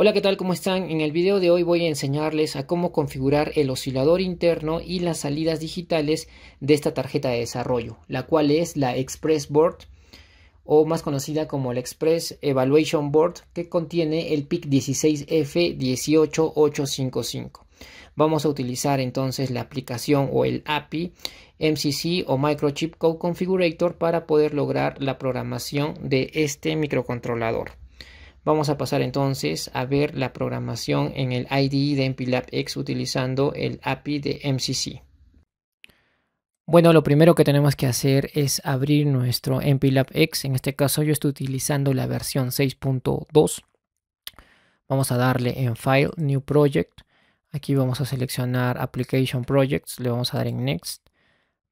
Hola, ¿qué tal? ¿Cómo están? En el video de hoy voy a enseñarles a cómo configurar el oscilador interno y las salidas digitales de esta tarjeta de desarrollo, la cual es la Express Board o más conocida como la Express Evaluation Board que contiene el PIC 16F18855. Vamos a utilizar entonces la aplicación o el API MCC o Microchip Code Configurator para poder lograr la programación de este microcontrolador. Vamos a pasar entonces a ver la programación en el IDE de MPLAB X utilizando el API de MCC. Bueno, lo primero que tenemos que hacer es abrir nuestro MPLAB X. En este caso yo estoy utilizando la versión 6.2. Vamos a darle en File, New Project. Aquí vamos a seleccionar Application Projects, le vamos a dar en Next.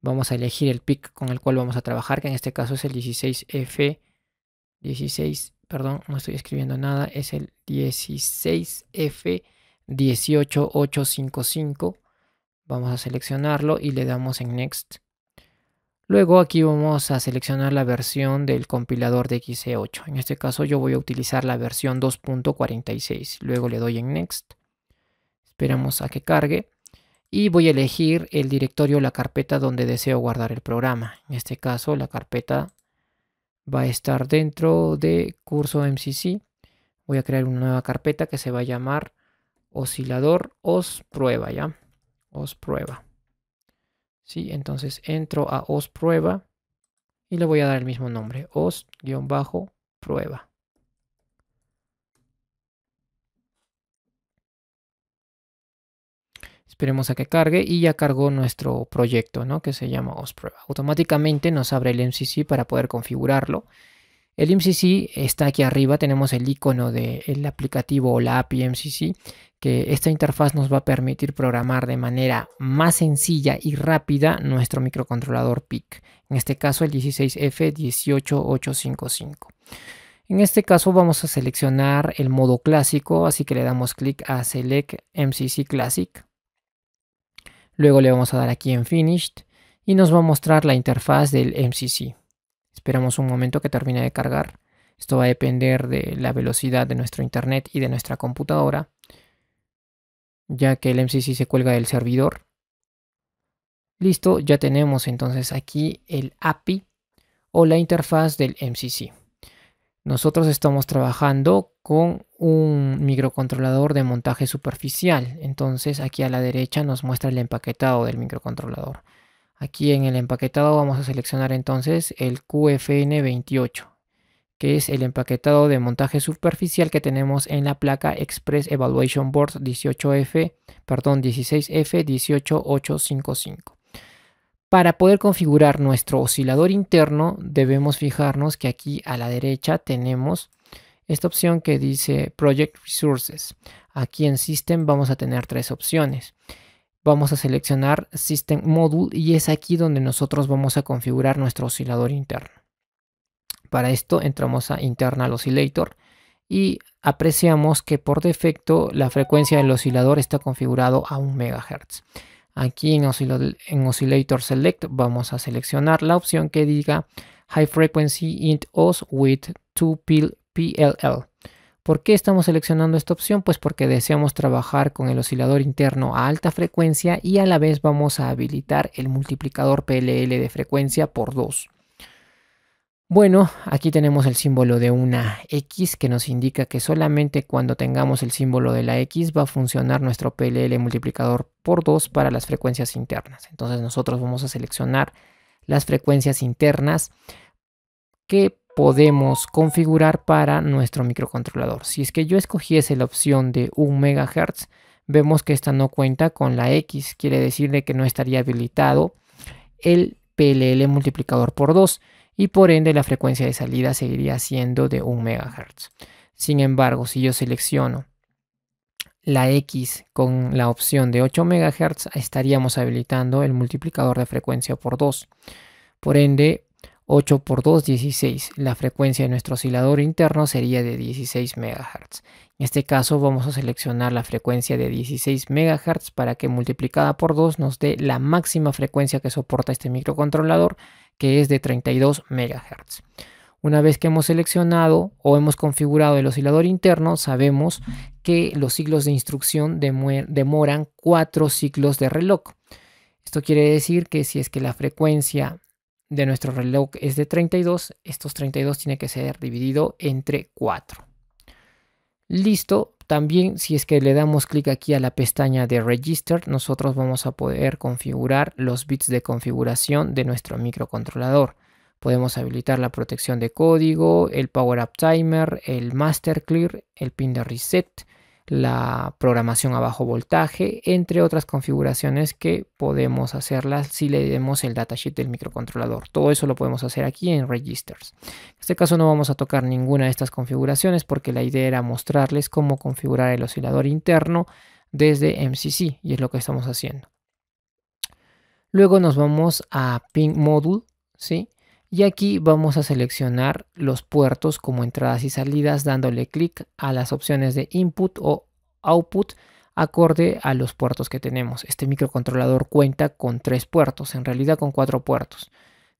Vamos a elegir el PIC con el cual vamos a trabajar, que en este caso es el 16F16 perdón, no estoy escribiendo nada, es el 16F18855. Vamos a seleccionarlo y le damos en Next. Luego aquí vamos a seleccionar la versión del compilador de XC8. E en este caso yo voy a utilizar la versión 2.46. Luego le doy en Next. Esperamos a que cargue. Y voy a elegir el directorio o la carpeta donde deseo guardar el programa. En este caso la carpeta va a estar dentro de curso MCC. Voy a crear una nueva carpeta que se va a llamar oscilador os prueba, ¿ya? Os prueba. Sí, entonces entro a os prueba y le voy a dar el mismo nombre, os-prueba. Esperemos a que cargue y ya cargó nuestro proyecto, Que se llama OSPRUEBA. Automáticamente nos abre el MCC para poder configurarlo. El MCC está aquí arriba, tenemos el icono del aplicativo o la API MCC, que esta interfaz nos va a permitir programar de manera más sencilla y rápida nuestro microcontrolador PIC, en este caso el 16F18855. En este caso vamos a seleccionar el modo clásico, así que le damos clic a Select MCC Classic. Luego le vamos a dar aquí en Finished y nos va a mostrar la interfaz del MCC. Esperamos un momento que termine de cargar. Esto va a depender de la velocidad de nuestro internet y de nuestra computadora, ya que el MCC se cuelga del servidor. Listo, ya tenemos entonces aquí el API o la interfaz del MCC. Nosotros estamos trabajando con un microcontrolador de montaje superficial. Entonces aquí a la derecha nos muestra el empaquetado del microcontrolador. Aquí en el empaquetado vamos a seleccionar entonces el QFN28, que es el empaquetado de montaje superficial que tenemos en la placa Express Evaluation Board 18F, perdón, 16F18855. Para poder configurar nuestro oscilador interno debemos fijarnos que aquí a la derecha tenemos esta opción que dice Project Resources. Aquí en System vamos a tener tres opciones. Vamos a seleccionar System Module y es aquí donde nosotros vamos a configurar nuestro oscilador interno. Para esto entramos a Internal Oscillator y apreciamos que por defecto la frecuencia del oscilador está configurado a 1 MHz. Aquí en, Oscillator Select vamos a seleccionar la opción que diga High Frequency Int Os with 2 PLL. ¿Por qué estamos seleccionando esta opción? Pues porque deseamos trabajar con el oscilador interno a alta frecuencia y a la vez vamos a habilitar el multiplicador PLL de frecuencia por 2. Bueno, aquí tenemos el símbolo de una X que nos indica que solamente cuando tengamos el símbolo de la X va a funcionar nuestro PLL multiplicador por 2 para las frecuencias internas. Entonces nosotros vamos a seleccionar las frecuencias internas que podemos configurar para nuestro microcontrolador. Si es que yo escogiese la opción de 1 MHz, vemos que esta no cuenta con la X, quiere decir que no estaría habilitado el PLL multiplicador por 2 y por ende la frecuencia de salida seguiría siendo de 1 MHz. Sin embargo, si yo selecciono la X con la opción de 8 MHz estaríamos habilitando el multiplicador de frecuencia por 2. Por ende, 8 por 2, 16. La frecuencia de nuestro oscilador interno sería de 16 MHz. En este caso vamos a seleccionar la frecuencia de 16 MHz para que multiplicada por 2 nos dé la máxima frecuencia que soporta este microcontrolador, que es de 32 MHz. Una vez que hemos seleccionado o hemos configurado el oscilador interno, sabemos que los ciclos de instrucción demoran cuatro ciclos de reloj. Esto quiere decir que si es que la frecuencia de nuestro reloj es de 32, estos 32 tienen que ser dividido entre 4. Listo, también si es que le damos clic aquí a la pestaña de Register, nosotros vamos a poder configurar los bits de configuración de nuestro microcontrolador. Podemos habilitar la protección de código, el Power Up Timer, el Master Clear, el pin de reset, la programación a bajo voltaje, entre otras configuraciones que podemos hacerlas si le demos el datasheet del microcontrolador. Todo eso lo podemos hacer aquí en Registers. En este caso no vamos a tocar ninguna de estas configuraciones porque la idea era mostrarles cómo configurar el oscilador interno desde MCC y es lo que estamos haciendo. Luego nos vamos a Pin Module, ¿sí? y aquí vamos a seleccionar los puertos como entradas y salidas dándole clic a las opciones de input o output acorde a los puertos que tenemos. Este microcontrolador cuenta con tres puertos, en realidad con cuatro puertos.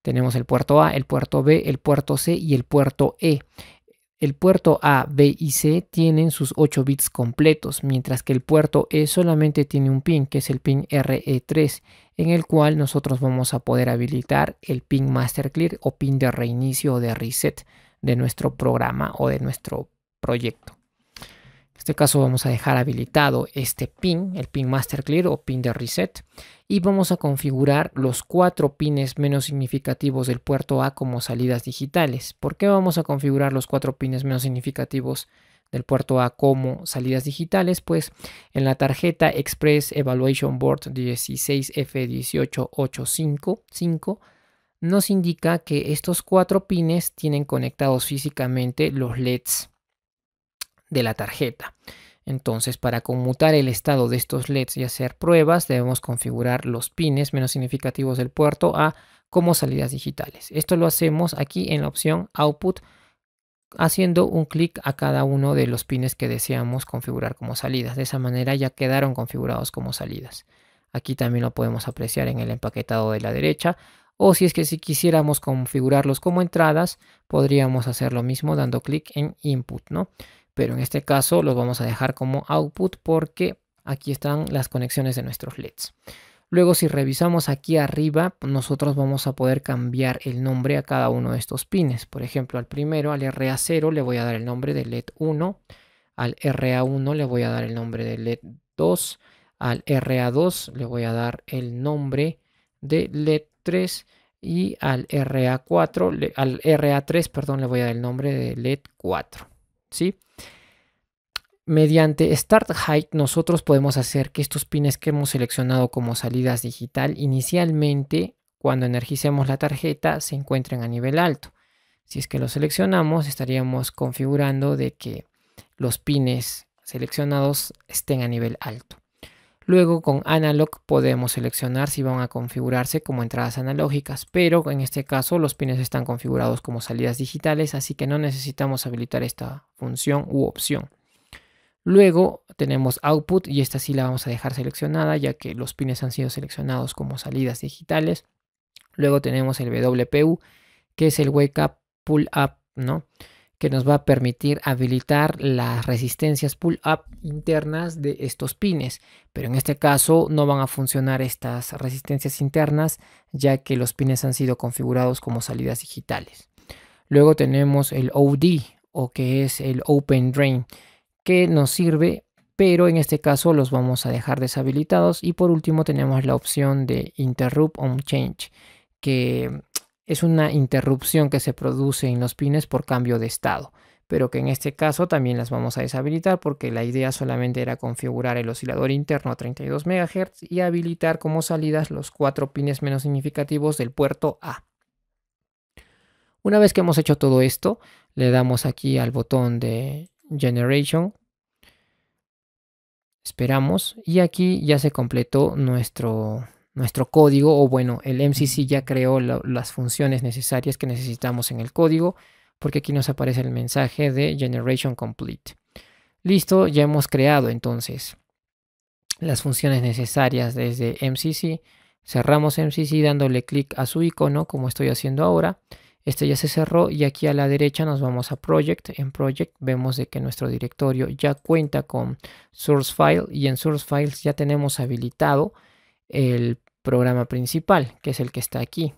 Tenemos el puerto A, el puerto B, el puerto C y el puerto E. El puerto A, B y C tienen sus 8 bits completos, mientras que el puerto E solamente tiene un pin, que es el pin e RE3, en el cual nosotros vamos a poder habilitar el pin master clear o pin de reinicio o de reset de nuestro programa o de nuestro proyecto. En este caso vamos a dejar habilitado este pin, el pin master clear o pin de reset. Y vamos a configurar los cuatro pines menos significativos del puerto A como salidas digitales. ¿Por qué vamos a configurar los cuatro pines menos significativos del puerto A como salidas digitales? Pues en la tarjeta Express Evaluation Board 16F18855 nos indica que estos cuatro pines tienen conectados físicamente los LEDs de la tarjeta. Entonces, para conmutar el estado de estos LEDs y hacer pruebas, debemos configurar los pines menos significativos del puerto A como salidas digitales. Esto lo hacemos aquí en la opción Output, haciendo un clic a cada uno de los pines que deseamos configurar como salidas. De esa manera ya quedaron configurados como salidas. Aquí también lo podemos apreciar en el empaquetado de la derecha. O si es que si quisiéramos configurarlos como entradas, podríamos hacer lo mismo dando clic en Input, ¿no? pero en este caso los vamos a dejar como output porque aquí están las conexiones de nuestros LEDs. Luego si revisamos aquí arriba, nosotros vamos a poder cambiar el nombre a cada uno de estos pines. Por ejemplo, al primero, al RA0, le voy a dar el nombre de LED 1. Al RA1 le voy a dar el nombre de LED 2. Al RA2 le voy a dar el nombre de LED 3. Y al RA4, al RA3, perdón, le voy a dar el nombre de LED 4. Mediante Start Height nosotros podemos hacer que estos pines que hemos seleccionado como salidas digital inicialmente cuando energicemos la tarjeta se encuentren a nivel alto. Si es que lo seleccionamos estaríamos configurando de que los pines seleccionados estén a nivel alto. Luego con Analog podemos seleccionar si van a configurarse como entradas analógicas, pero en este caso los pines están configurados como salidas digitales, así que no necesitamos habilitar esta función u opción. Luego tenemos Output y esta sí la vamos a dejar seleccionada ya que los pines han sido seleccionados como salidas digitales. Luego tenemos el WPU que es el Wake Up Pull Up, ¿no? que nos va a permitir habilitar las resistencias pull-up internas de estos pines. Pero en este caso no van a funcionar estas resistencias internas ya que los pines han sido configurados como salidas digitales. Luego tenemos el OD o que es el Open Drain que nos sirve pero en este caso los vamos a dejar deshabilitados y por último tenemos la opción de Interrupt on Change que es una interrupción que se produce en los pines por cambio de estado, pero que en este caso también las vamos a deshabilitar porque la idea solamente era configurar el oscilador interno a 32 MHz y habilitar como salidas los cuatro pines menos significativos del puerto A. Una vez que hemos hecho todo esto, le damos aquí al botón de Generation, esperamos y aquí ya se completó nuestro nuestro código, o bueno, el MCC ya creó las funciones necesarias que necesitamos en el código, porque aquí nos aparece el mensaje de Generation Complete. Listo, ya hemos creado entonces las funciones necesarias desde MCC. Cerramos MCC dándole clic a su icono, como estoy haciendo ahora. Este ya se cerró y aquí a la derecha nos vamos a Project. En Project vemos de que nuestro directorio ya cuenta con Source File y en Source Files ya tenemos habilitado el programa principal, que es el que está aquí.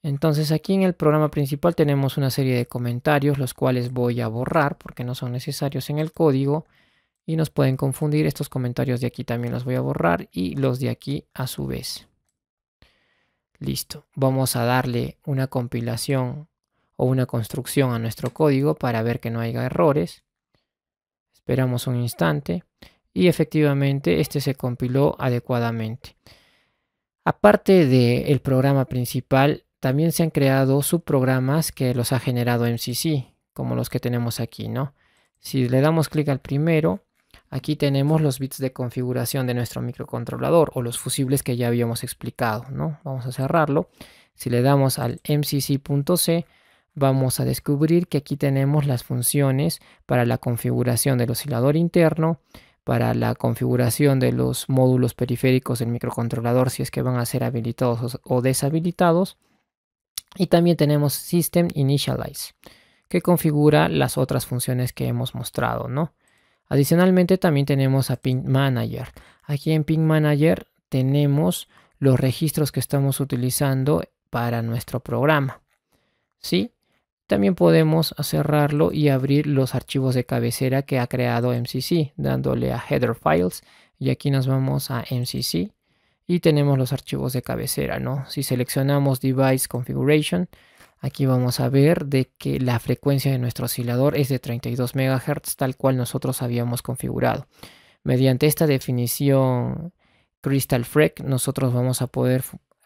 Entonces aquí en el programa principal tenemos una serie de comentarios, los cuales voy a borrar porque no son necesarios en el código y nos pueden confundir. Estos comentarios de aquí también los voy a borrar y los de aquí a su vez. Listo. Vamos a darle una compilación o una construcción a nuestro código para ver que no haya errores. Esperamos un instante y efectivamente este se compiló adecuadamente. Aparte del programa principal, también se han creado subprogramas que los ha generado MCC, como los que tenemos aquí, ¿no? Si le damos clic al primero, aquí tenemos los bits de configuración de nuestro microcontrolador o los fusibles que ya habíamos explicado, ¿no? Vamos a cerrarlo. Si le damos al mcc.c, vamos a descubrir que aquí tenemos las funciones para la configuración del oscilador interno, para la configuración de los módulos periféricos del microcontrolador si es que van a ser habilitados o deshabilitados. Y también tenemos System Initialize, que configura las otras funciones que hemos mostrado, ¿no? Adicionalmente también tenemos a Pin Manager. Aquí en Pin Manager tenemos los registros que estamos utilizando para nuestro programa. ¿Sí? También podemos cerrarlo y abrir los archivos de cabecera que ha creado MCC, dándole a Header Files y aquí nos vamos a MCC y tenemos los archivos de cabecera, ¿no? Si seleccionamos Device Configuration, aquí vamos a ver de que la frecuencia de nuestro oscilador es de 32 MHz, tal cual nosotros habíamos configurado. Mediante esta definición Crystal Freak, nosotros vamos a poder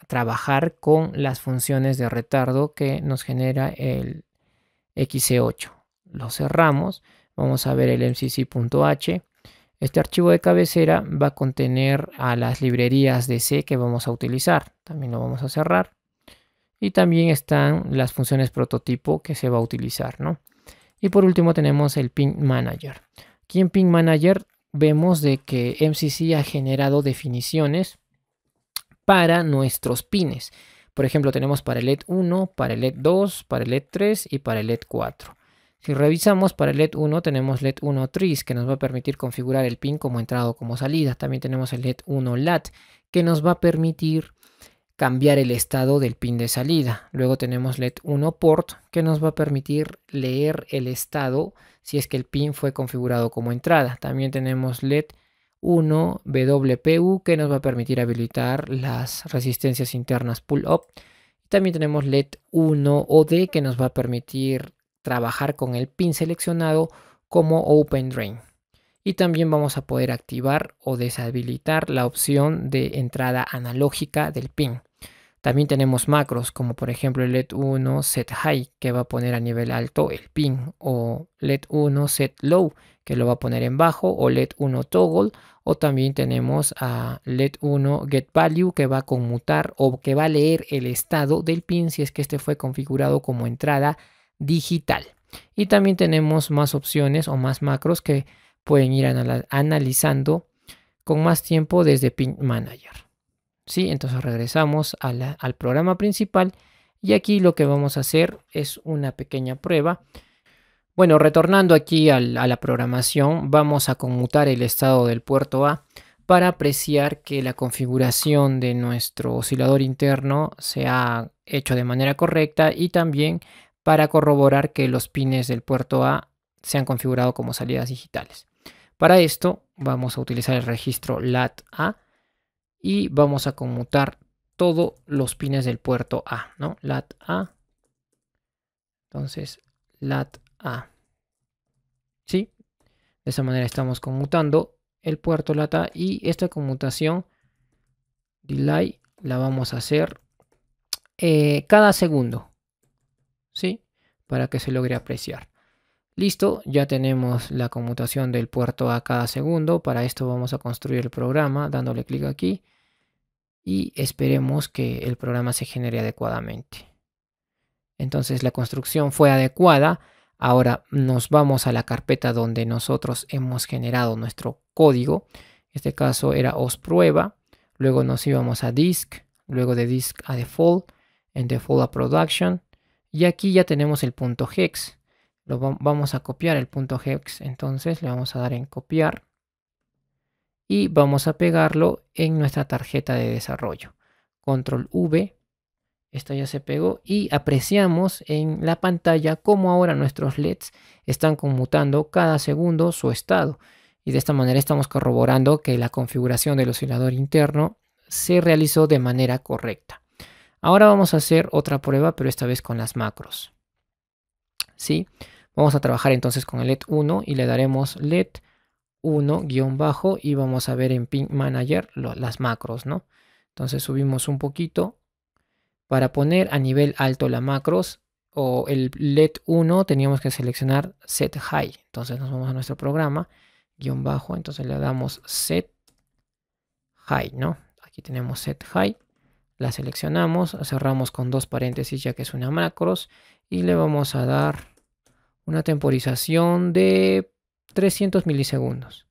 trabajar con las funciones de retardo que nos genera el xc 8 Lo cerramos, vamos a ver el mcc.h. Este archivo de cabecera va a contener a las librerías de C que vamos a utilizar. También lo vamos a cerrar. Y también están las funciones prototipo que se va a utilizar. ¿no? Y por último tenemos el pin manager. Aquí en pin manager vemos de que MCC ha generado definiciones para nuestros pines. Por ejemplo, tenemos para el LED 1, para el LED 2, para el LED 3 y para el LED 4. Si revisamos para el LED 1 tenemos LED 1 TRIS que nos va a permitir configurar el pin como entrada o como salida. También tenemos el LED 1 LAT que nos va a permitir cambiar el estado del pin de salida. Luego tenemos LED 1 Port que nos va a permitir leer el estado si es que el pin fue configurado como entrada. También tenemos LED 1 WPU que nos va a permitir habilitar las resistencias internas pull-up. También tenemos LED 1 OD que nos va a permitir trabajar con el pin seleccionado como Open Drain. Y también vamos a poder activar o deshabilitar la opción de entrada analógica del pin. También tenemos macros como por ejemplo el LED 1 set high que va a poner a nivel alto el pin o LED 1 set low que lo va a poner en bajo o LED 1 toggle o también tenemos a LED 1 get value que va a conmutar o que va a leer el estado del pin si es que este fue configurado como entrada digital. Y también tenemos más opciones o más macros que pueden ir analizando con más tiempo desde Pin Manager. Entonces regresamos al programa principal y aquí lo que vamos a hacer es una pequeña prueba. Bueno, retornando aquí a la programación, vamos a conmutar el estado del puerto A para apreciar que la configuración de nuestro oscilador interno se ha hecho de manera correcta y también para corroborar que los pines del puerto A se han configurado como salidas digitales. Para esto vamos a utilizar el registro LAT A y vamos a conmutar todos los pines del puerto A, ¿no? Lat A. Entonces, lat A. ¿Sí? De esa manera estamos conmutando el puerto lat A y esta conmutación delay la vamos a hacer eh, cada segundo, ¿sí? Para que se logre apreciar. Listo, ya tenemos la conmutación del puerto a cada segundo. Para esto vamos a construir el programa dándole clic aquí y esperemos que el programa se genere adecuadamente. Entonces la construcción fue adecuada. Ahora nos vamos a la carpeta donde nosotros hemos generado nuestro código. En este caso era os prueba. Luego nos íbamos a disk. Luego de disk a default. En default a production. Y aquí ya tenemos el punto hex. Lo vamos a copiar el punto hex. Entonces le vamos a dar en copiar y vamos a pegarlo en nuestra tarjeta de desarrollo. Control V, esto ya se pegó y apreciamos en la pantalla cómo ahora nuestros LEDs están conmutando cada segundo su estado. Y de esta manera estamos corroborando que la configuración del oscilador interno se realizó de manera correcta. Ahora vamos a hacer otra prueba, pero esta vez con las macros. ¿Sí? Vamos a trabajar entonces con el LED 1 y le daremos LED 1 guión bajo y vamos a ver en pin Manager las macros, ¿no? Entonces subimos un poquito. Para poner a nivel alto la macros o el LED 1 teníamos que seleccionar Set High. Entonces nos vamos a nuestro programa, guión bajo, entonces le damos Set High, ¿no? Aquí tenemos Set High. La seleccionamos, cerramos con dos paréntesis ya que es una macros y le vamos a dar una temporización de 300 milisegundos.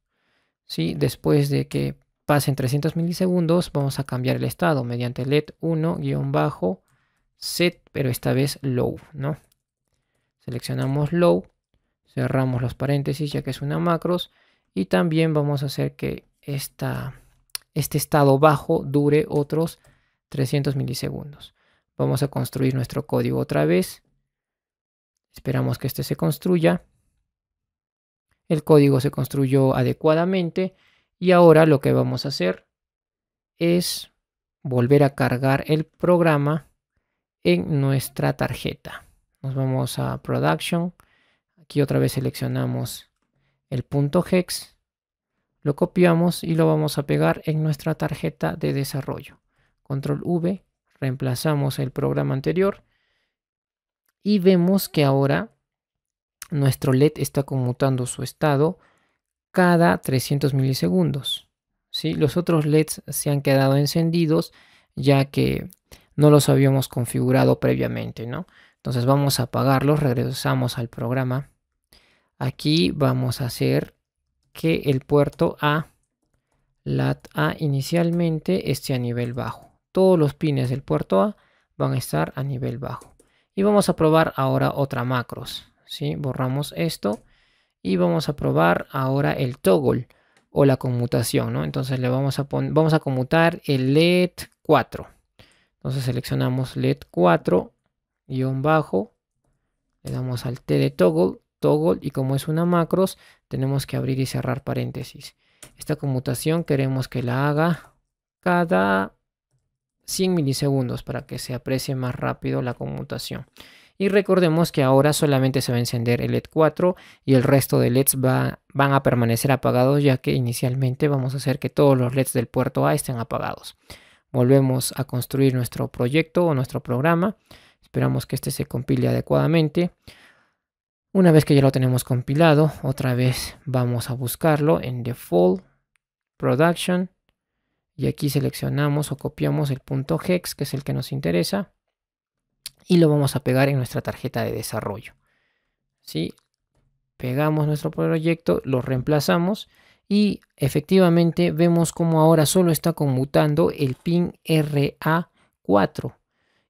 ¿sí? Después de que pasen 300 milisegundos, vamos a cambiar el estado mediante LED 1-set, pero esta vez low. ¿no? Seleccionamos low, cerramos los paréntesis ya que es una macros y también vamos a hacer que este estado bajo dure otros 300 milisegundos. Vamos a construir nuestro código otra vez. Esperamos que este se construya el código se construyó adecuadamente y ahora lo que vamos a hacer es volver a cargar el programa en nuestra tarjeta. Nos vamos a Production. Aquí otra vez seleccionamos el punto hex. Lo copiamos y lo vamos a pegar en nuestra tarjeta de desarrollo. Control V. Reemplazamos el programa anterior. Y vemos que ahora nuestro LED está conmutando su estado cada 300 milisegundos. Los otros LEDs se han quedado encendidos ya que no los habíamos configurado previamente. ¿no? Entonces vamos a apagarlos, regresamos al programa. Aquí vamos a hacer que el puerto A, LAT A inicialmente esté a nivel bajo. Todos los pines del puerto A van a estar a nivel bajo. Y vamos a probar ahora otra macros. Borramos esto y vamos a probar ahora el toggle o la conmutación, ¿no? Entonces le vamos a, vamos a conmutar el LED 4. Entonces seleccionamos LED 4, un bajo, le damos al T de toggle, toggle, y como es una macros, tenemos que abrir y cerrar paréntesis. Esta conmutación queremos que la haga cada 100 milisegundos para que se aprecie más rápido la conmutación. Y recordemos que ahora solamente se va a encender el LED 4 y el resto de LEDs van a permanecer apagados ya que inicialmente vamos a hacer que todos los LEDs del puerto A estén apagados. Volvemos a construir nuestro proyecto o nuestro programa. Esperamos que este se compile adecuadamente. Una vez que ya lo tenemos compilado, otra vez vamos a buscarlo en Default, Production, y aquí seleccionamos o copiamos el punto hex, que es el que nos interesa y lo vamos a pegar en nuestra tarjeta de desarrollo. si Pegamos nuestro proyecto, lo reemplazamos y efectivamente vemos como ahora solo está conmutando el pin RA4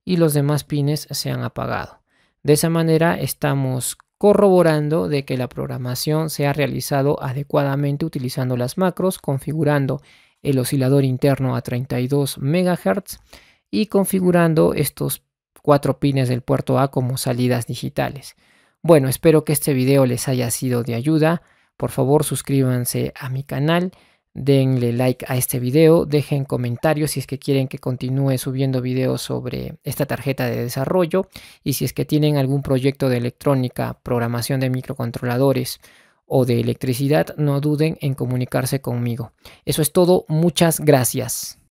y los demás pines se han apagado. De esa manera estamos corroborando de que la programación se ha realizado adecuadamente utilizando las macros, configurando el oscilador interno a 32 MHz y configurando estos cuatro pines del puerto A como salidas digitales. Bueno, espero que este video les haya sido de ayuda. Por favor, suscríbanse a mi canal, denle like a este video, dejen comentarios si es que quieren que continúe subiendo videos sobre esta tarjeta de desarrollo y si es que tienen algún proyecto de electrónica, programación de microcontroladores o de electricidad, no duden en comunicarse conmigo. Eso es todo, muchas gracias.